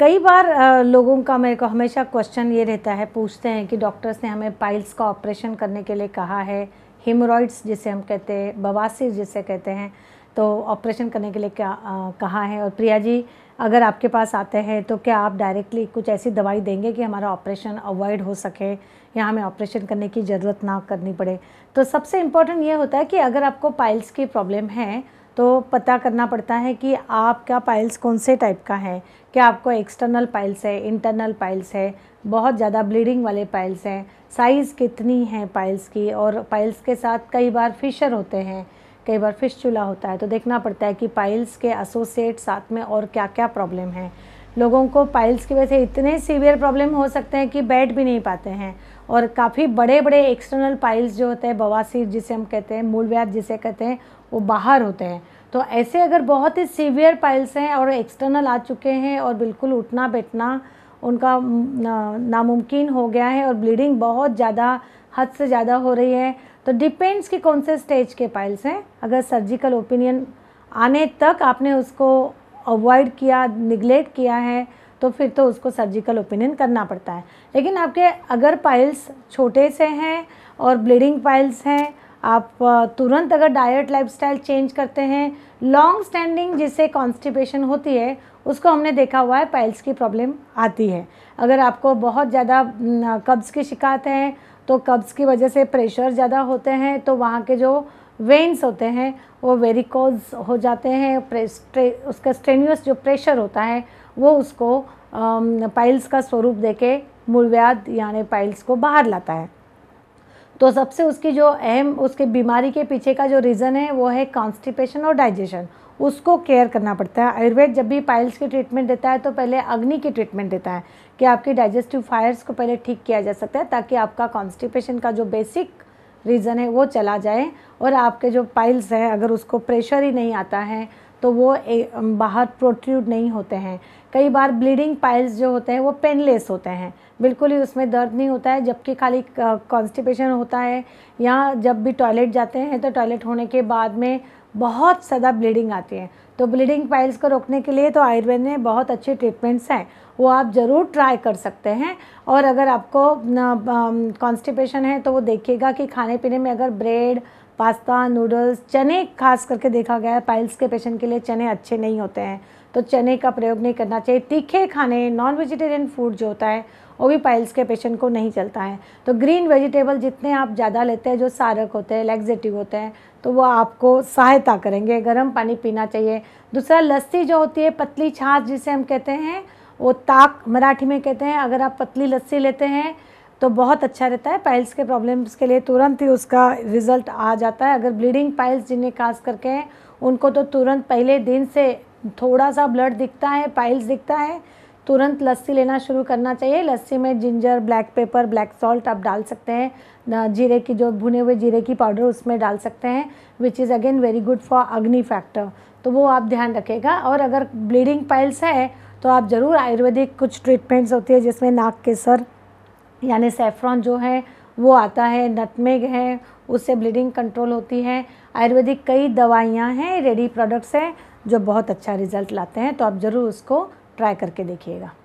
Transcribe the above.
कई बार लोगों का मेरे को हमेशा क्वेश्चन ये रहता है पूछते हैं कि डॉक्टर्स ने हमें पाइल्स का ऑपरेशन करने के लिए कहा है हिमरॉइड्स जिसे हम कहते हैं बवासीर जिसे कहते हैं तो ऑपरेशन करने के लिए क्या आ, कहा है और प्रिया जी अगर आपके पास आते हैं तो क्या आप डायरेक्टली कुछ ऐसी दवाई देंगे कि हमारा ऑपरेशन अवॉइड हो सके या हमें ऑपरेशन करने की ज़रूरत ना करनी पड़े तो सबसे इम्पॉर्टेंट ये होता है कि अगर आपको पाइल्स की प्रॉब्लम है तो पता करना पड़ता है कि आपका पाइल्स कौन से टाइप का है क्या आपको एक्सटर्नल पाइल्स है इंटरनल पाइल्स है बहुत ज़्यादा ब्लीडिंग वाले पाइल्स हैं साइज़ कितनी है पाइल्स की और पाइल्स के साथ कई बार फिशर होते हैं कई बार फिश चूल्हा होता है तो देखना पड़ता है कि पाइल्स के एसोसिएट साथ में और क्या क्या प्रॉब्लम है लोगों को पाइल्स की वजह से इतने सीवियर प्रॉब्लम हो सकते हैं कि बैठ भी नहीं पाते हैं और काफ़ी बड़े बड़े एक्सटर्नल पाइल्स जो होते हैं बवासीर जिसे हम कहते हैं मूल व्याध जिसे कहते हैं वो बाहर होते हैं तो ऐसे अगर बहुत ही सीवियर पाइल्स हैं और एक्सटर्नल आ चुके हैं और बिल्कुल उठना बैठना उनका नामुमकिन हो गया है और ब्लीडिंग बहुत ज़्यादा हद से ज़्यादा हो रही है तो डिपेंड्स कि कौन से स्टेज के पाइल्स हैं अगर सर्जिकल ओपिनियन आने तक आपने उसको अवॉइड किया निगलेक्ट किया है तो फिर तो उसको सर्जिकल ओपिनियन करना पड़ता है लेकिन आपके अगर पाइल्स छोटे से हैं और ब्लीडिंग पाइल्स हैं आप तुरंत अगर डाइट लाइफस्टाइल चेंज करते हैं लॉन्ग स्टैंडिंग जिससे कॉन्स्टिपेशन होती है उसको हमने देखा हुआ है पाइल्स की प्रॉब्लम आती है अगर आपको बहुत ज़्यादा कब्ज़ की शिकायत है तो कब्ज़ की वजह से प्रेशर ज़्यादा होते हैं तो वहाँ के जो वेन्स होते हैं वो वेरिकोज हो जाते हैं उसका स्ट्रेनुअस जो प्रेशर होता है वो उसको पाइल्स um, का स्वरूप देके मूलव्याध यानी पाइल्स को बाहर लाता है तो सबसे उसकी जो अहम उसके बीमारी के पीछे का जो रीज़न है वो है कॉन्स्टिपेशन और डाइजेशन उसको केयर करना पड़ता है आयुर्वेद जब भी पाइल्स की ट्रीटमेंट देता है तो पहले अग्नि की ट्रीटमेंट देता है कि आपकी डाइजेस्टिव फायर्स को पहले ठीक किया जा सकता है ताकि आपका कॉन्स्टिपेशन का जो बेसिक रीज़न है वो चला जाए और आपके जो पाइल्स हैं अगर उसको प्रेशर ही नहीं आता है तो वो ए, बाहर प्रोट्रूड नहीं होते हैं कई बार ब्लीडिंग पाइल्स जो होते हैं वो पेनलेस होते हैं बिल्कुल ही उसमें दर्द नहीं होता है जबकि खाली कॉन्स्टिपेशन होता है या जब भी टॉयलेट जाते हैं तो टॉयलेट होने के बाद में बहुत ज़्यादा ब्लीडिंग आती है तो ब्लीडिंग पाइल्स को रोकने के लिए तो आयुर्वेद में बहुत अच्छे ट्रीटमेंट्स हैं वो आप ज़रूर ट्राई कर सकते हैं और अगर आपको कॉन्स्टिपेशन है तो वो देखिएगा कि खाने पीने में अगर ब्रेड पास्ता नूडल्स चने खास करके देखा गया है पाइल्स के पेशेंट के लिए चने अच्छे नहीं होते हैं तो चने का प्रयोग नहीं करना चाहिए तीखे खाने नॉन वेजिटेरियन फूड जो होता है वो भी पाइल्स के पेशेंट को नहीं चलता है तो ग्रीन वेजिटेबल जितने आप ज़्यादा लेते हैं जो सारक होते हैं लेग्जेटिव होते हैं तो वो आपको सहायता करेंगे गर्म पानी पीना चाहिए दूसरा लस्सी जो होती है पतली छाछ जिसे हम कहते हैं वो ताक मराठी में कहते हैं अगर आप पतली लस्सी लेते हैं तो बहुत अच्छा रहता है पाइल्स के प्रॉब्लम्स के लिए तुरंत ही उसका रिजल्ट आ जाता है अगर ब्लीडिंग पाइल्स जिन्हें खास करके हैं उनको तो तुरंत पहले दिन से थोड़ा सा ब्लड दिखता है पाइल्स दिखता है तुरंत लस्सी लेना शुरू करना चाहिए लस्सी में ginger black pepper black salt आप डाल सकते हैं जीरे की जो भुने हुए जीरे की पाउडर उसमें डाल सकते हैं which is again very good for अग्नि फैक्टर तो वो आप ध्यान रखेगा और अगर ब्लीडिंग पाइल्स है तो आप ज़रूर आयुर्वेदिक कुछ ट्रीटमेंट्स होती है जिसमें नाक के सर यानी सेफ्रॉन जो है वो आता है नटमेग है उससे ब्लीडिंग कंट्रोल होती है आयुर्वेदिक कई दवाइयाँ हैं रेडी प्रोडक्ट्स हैं जो बहुत अच्छा रिजल्ट लाते हैं तो आप ज़रूर उसको ट्राई करके देखिएगा